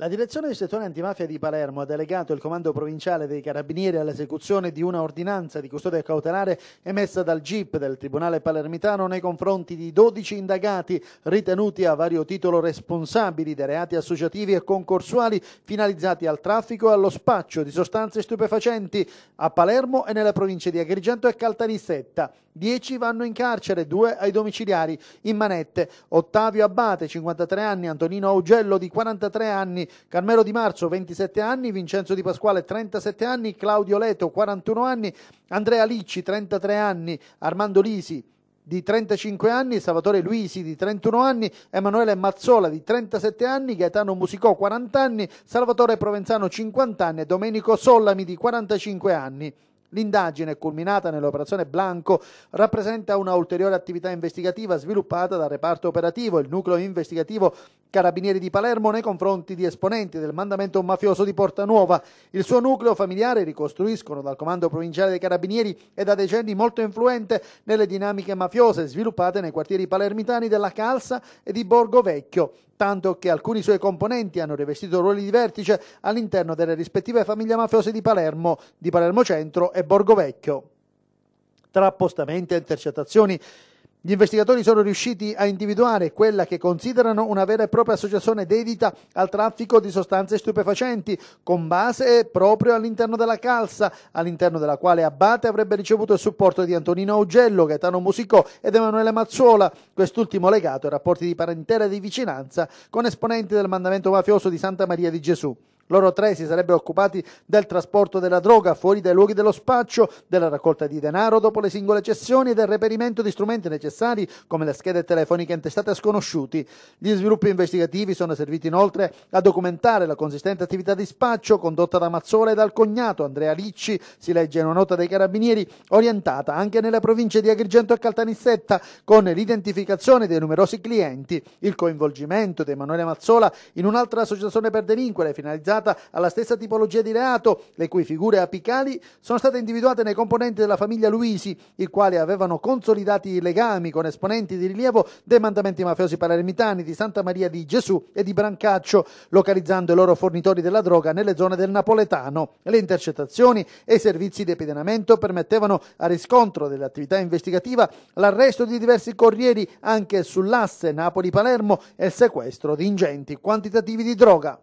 La direzione del settore antimafia di Palermo ha delegato il comando provinciale dei carabinieri all'esecuzione di una ordinanza di custodia cautelare emessa dal GIP del Tribunale palermitano nei confronti di 12 indagati ritenuti a vario titolo responsabili dei reati associativi e concorsuali finalizzati al traffico e allo spaccio di sostanze stupefacenti a Palermo e nelle province di Agrigento e Caltanissetta. 10 vanno in carcere, 2 ai domiciliari in manette. Ottavio Abbate, 53 anni, Antonino Augello di 43 anni Carmelo Di Marzo 27 anni, Vincenzo Di Pasquale 37 anni, Claudio Leto 41 anni, Andrea Licci 33 anni, Armando Lisi di 35 anni, Salvatore Luisi di 31 anni, Emanuele Mazzola di 37 anni, Gaetano Musicò 40 anni, Salvatore Provenzano 50 anni e Domenico Sollami di 45 anni. L'indagine, culminata nell'operazione Blanco, rappresenta una ulteriore attività investigativa sviluppata dal reparto operativo, il nucleo investigativo Carabinieri di Palermo nei confronti di esponenti del mandamento mafioso di Porta Nuova. Il suo nucleo familiare, ricostruiscono dal comando provinciale dei Carabinieri, e da decenni molto influente nelle dinamiche mafiose sviluppate nei quartieri palermitani della Calza e di Borgo Vecchio, tanto che alcuni suoi componenti hanno rivestito ruoli di vertice all'interno delle rispettive famiglie mafiose di Palermo, di Palermo Centro e Borgo Vecchio. Tra appostamenti e intercettazioni gli investigatori sono riusciti a individuare quella che considerano una vera e propria associazione dedita al traffico di sostanze stupefacenti, con base proprio all'interno della calza, all'interno della quale Abate avrebbe ricevuto il supporto di Antonino Augello, Gaetano Musicò ed Emanuele Mazzuola, quest'ultimo legato ai rapporti di parentela e di vicinanza con esponenti del mandamento mafioso di Santa Maria di Gesù. Loro tre si sarebbero occupati del trasporto della droga fuori dai luoghi dello spaccio, della raccolta di denaro dopo le singole cessioni e del reperimento di strumenti necessari come le schede telefoniche intestate a sconosciuti. Gli sviluppi investigativi sono serviti inoltre a documentare la consistente attività di spaccio condotta da Mazzola e dal cognato Andrea Ricci, si legge in una nota dei carabinieri, orientata anche nelle province di Agrigento e Caltanissetta con l'identificazione dei numerosi clienti, il coinvolgimento di Emanuele Mazzola in un'altra associazione per delinquere finalizzata associata alla stessa tipologia di reato, le cui figure apicali sono state individuate nei componenti della famiglia Luisi, i quali avevano consolidati i legami con esponenti di rilievo dei mandamenti mafiosi palermitani di Santa Maria di Gesù e di Brancaccio, localizzando i loro fornitori della droga nelle zone del Napoletano. Le intercettazioni e i servizi di epidinamento permettevano a riscontro dell'attività investigativa l'arresto di diversi corrieri anche sull'asse Napoli-Palermo e il sequestro di ingenti quantitativi di droga.